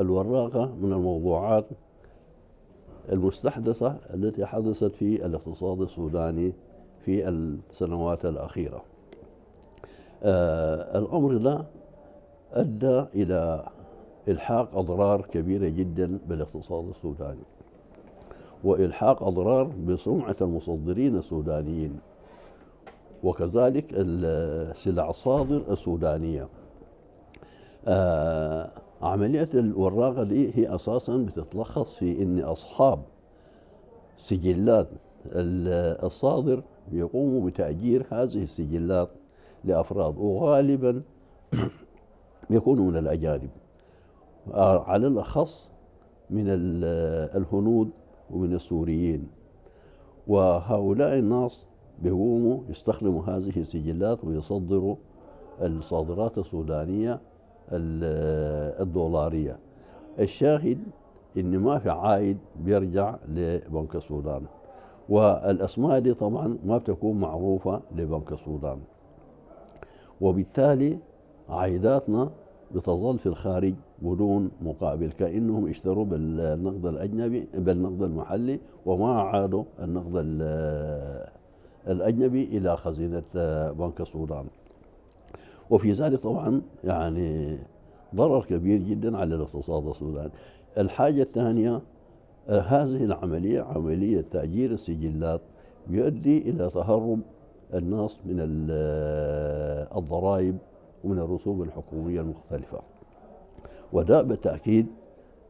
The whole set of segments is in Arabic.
الوراقة من الموضوعات المستحدثة التي حدثت في الاقتصاد السوداني في السنوات الأخيرة آه، الأمر ده أدى إلى إلحاق أضرار كبيرة جدا بالاقتصاد السوداني وإلحاق أضرار بسمعة المصدرين السودانيين وكذلك السلع الصادر السودانية آه عملية الوراقة دي هي أساسا بتتلخص في أن أصحاب سجلات الصادر يقوموا بتأجير هذه السجلات لأفراد وغالبا من الأجانب آه، على الأخص من الهنود ومن السوريين وهؤلاء الناس بيقوموا يستخدموا هذه السجلات ويصدروا الصادرات السودانية الدولارية الشاهد ان ما في عائد بيرجع لبنك السودان والاسماء دي طبعا ما بتكون معروفه لبنك السودان وبالتالي عائداتنا بتظل في الخارج بدون مقابل كانهم اشتروا بالنقد الاجنبي بالنقد المحلي وما عادوا النقد الاجنبي الى خزينه بنك السودان وفي ذلك طبعا يعني ضرر كبير جدا على الاقتصاد السوداني الحاجة الثانية هذه العملية عملية تأجير السجلات يؤدي إلى تهرب الناس من آه، الضرائب ومن الرسوم الحكومية المختلفة وده بالتأكيد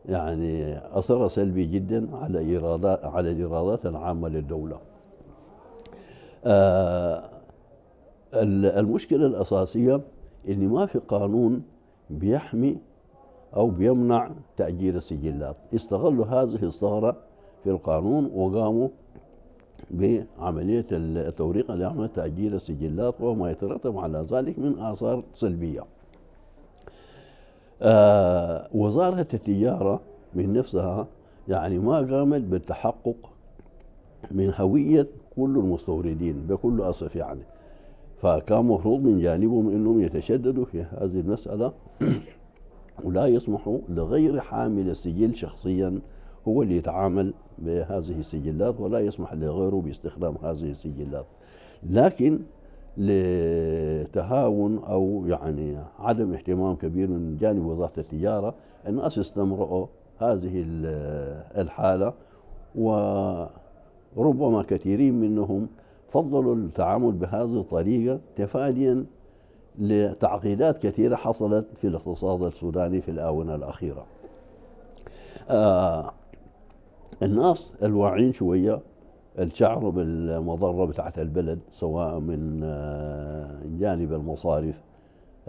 يعني أثر سلبي جدا على إيرادات على الإيرادات العامة للدولة آه المشكلة الأساسية إن ما في قانون بيحمي أو بيمنع تأجير السجلات استغلوا هذه الثغرة في القانون وقاموا بعملية التوريق لعمل تأجير السجلات وما يترتب على ذلك من آثار سلبية آه وزارة التجارة من نفسها يعني ما قامت بالتحقق من هوية كل المستوردين بكل أسف يعني فكان مفروض من جانبهم انهم يتشددوا في هذه المساله ولا يسمحوا لغير حامل السجل شخصيا هو اللي يتعامل بهذه السجلات ولا يسمح لغيره باستخدام هذه السجلات لكن لتهاون او يعني عدم اهتمام كبير من جانب وزاره التجاره الناس استمروا هذه الحاله وربما كثيرين منهم فضلوا التعامل بهذه الطريقة تفاديا لتعقيدات كثيرة حصلت في الاقتصاد السوداني في الآونة الأخيرة آه الناس الواعين شوية الشعر بالمضرة بتاعت البلد سواء من آه جانب المصارف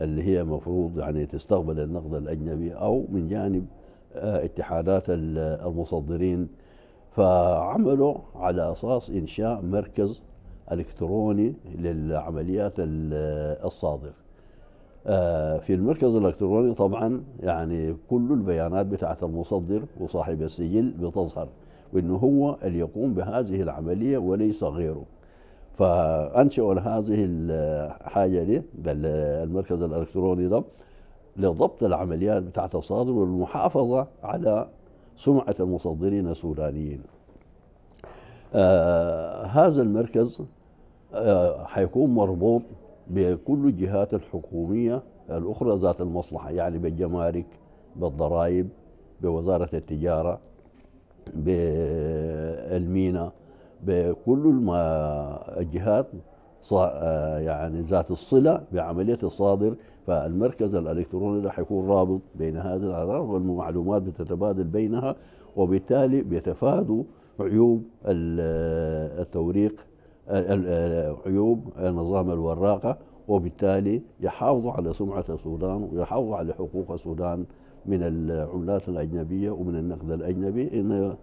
اللي هي مفروض يعني تستقبل النقد الأجنبي أو من جانب آه اتحادات المصدرين فعملوا على أساس إنشاء مركز الكتروني للعمليات الصادر آه، في المركز الالكتروني طبعا يعني كل البيانات بتاعت المصدر وصاحب السجل بتظهر وانه هو اللي يقوم بهذه العمليه وليس غيره فانشئوا هذه الحاجه دي المركز الالكتروني ده لضبط العمليات بتاعت الصادر والمحافظه على سمعه المصدرين السودانيين آه هذا المركز حيكون مربوط بكل الجهات الحكومية الأخرى ذات المصلحة يعني بالجمارك بالضرائب بوزارة التجارة بالمينا بكل الجهات آه، يعني ذات الصلة بعملية الصادر فالمركز الإلكتروني ده حيكون رابط بين هذه الأعراض والمعلومات بتتبادل بينها وبالتالي بيتفادوا عيوب آه، التوريق عيوب نظام الوراقة وبالتالي يحافظوا على سمعة السودان ويحافظوا على حقوق السودان من العملات الأجنبية ومن النقد الأجنبي إن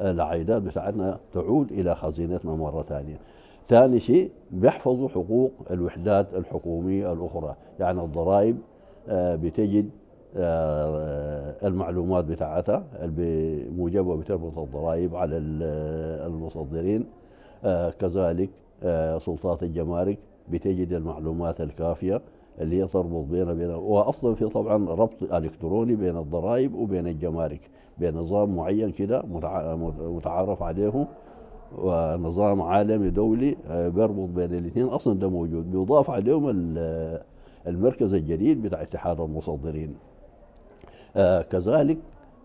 العائدات بتاعتنا تعود إلى خزينتنا مرة ثانية ثاني شيء بيحفظوا حقوق الوحدات الحكومية الأخرى يعني الضرائب آه، بتجد آه، المعلومات بتاعتها بموجبها بتربط الضرائب على المصدرين كذلك آه، سلطات الجمارك بتجد المعلومات الكافيه اللي هي تربط بين بين واصلا في طبعا ربط الكتروني بين الضرائب وبين الجمارك بنظام معين كده متعارف عليه ونظام عالمي دولي آه، بيربط بين الاثنين اصلا ده موجود بيضاف عليهم المركز الجديد بتاع اتحاد المصدرين آه، كذلك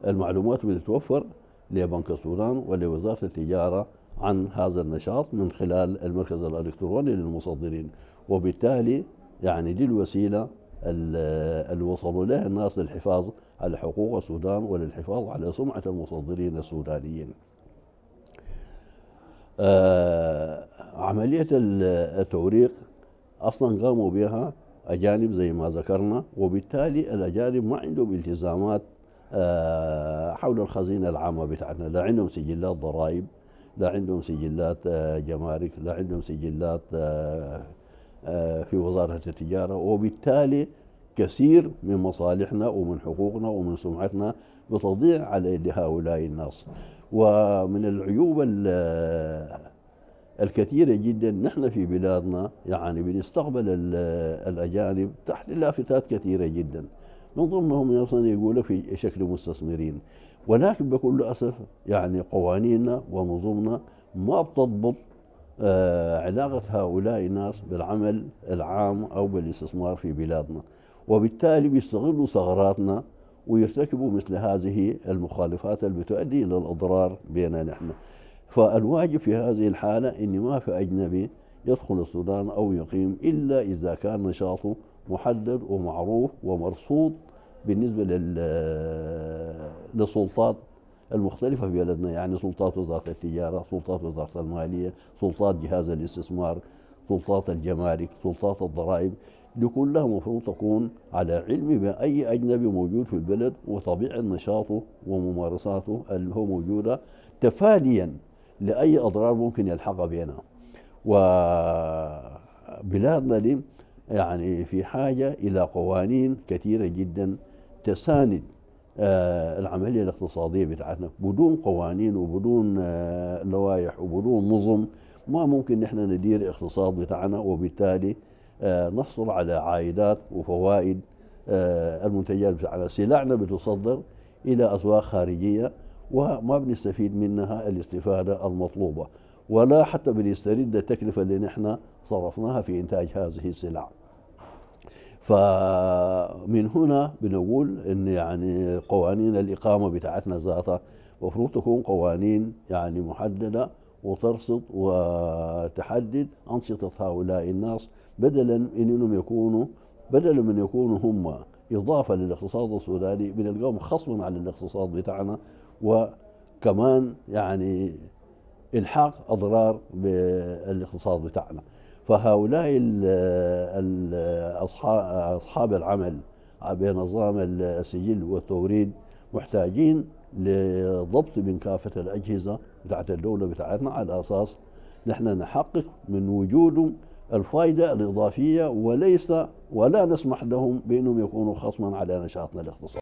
المعلومات بتتوفر لبنك السودان ولوزارة التجارة عن هذا النشاط من خلال المركز الإلكتروني للمصدرين وبالتالي يعني دي الوسيلة اللي وصلوا لها الناس للحفاظ على حقوق السودان وللحفاظ على سمعة المصدرين السودانيين آه عملية التوريق أصلا قاموا بها أجانب زي ما ذكرنا وبالتالي الأجانب ما عندهم التزامات آه، حول الخزينه العامه بتاعتنا لا عندهم سجلات ضرائب لا عندهم سجلات آه، جمارك لا عندهم سجلات آه، في وزاره التجاره وبالتالي كثير من مصالحنا ومن حقوقنا ومن سمعتنا بتضيع على يد هؤلاء الناس ومن العيوب الكثيرة جدا نحن في بلادنا يعني بنستقبل الأجانب تحت لافتات كثيرة جدا من ضمنهم اصلا يقول في شكل مستثمرين ولكن بكل اسف يعني قوانيننا ونظمنا ما بتضبط آه علاقة هؤلاء الناس بالعمل العام أو بالاستثمار في بلادنا وبالتالي بيستغلوا ثغراتنا ويرتكبوا مثل هذه المخالفات اللي بتؤدي إلى الأضرار بيننا نحن فالواجب في هذه الحالة إن ما في أجنبي يدخل السودان أو يقيم إلا إذا كان نشاطه محدد ومعروف ومرصود بالنسبه للسلطات المختلفة في بلدنا يعني سلطات وزارة التجارة سلطات وزارة المالية سلطات جهاز الاستثمار سلطات الجمارك سلطات الضرائب دي كلها مفروض تكون على علم بأي أجنبي موجود في البلد وطبيعة نشاطه وممارساته اللي هو موجودة تفاديا لأي أضرار ممكن يلحقها بنا وبلادنا دي يعني في حاجة إلى قوانين كثيرة جداً تساند آه، العملية الاقتصادية بتاعتنا بدون قوانين وبدون آه، لوائح وبدون نظم ما ممكن نحن ندير الاقتصاد بتاعنا وبالتالي آه، نحصل على عائدات وفوائد المنتجات بتاعنا سلعنا بتصدر إلى أسواق خارجية وما بنستفيد منها الاستفادة المطلوبة ولا حتى بنسترد التكلفة اللي نحن صرفناها في إنتاج هذه السلع فمن هنا بنقول ان يعني قوانين الاقامه بتاعتنا ذاتها المفروض تكون قوانين يعني محدده وترصد وتحدد انشطه هؤلاء الناس بدلا انهم يكونوا بدلا من يكونوا هم اضافه للاقتصاد السوداني بنلقاهم خصما على الاقتصاد بتاعنا وكمان يعني الحاق اضرار بالاقتصاد بتاعنا فهؤلاء أصحاب العمل بنظام السجل والتوريد محتاجين لضبط من كافة الأجهزة بتاعت الدولة بتاعتنا على أساس نحن نحقق من وجودهم الفائدة الإضافية وليس ولا نسمح لهم بأنهم يكونوا خصما على نشاطنا الاقتصادي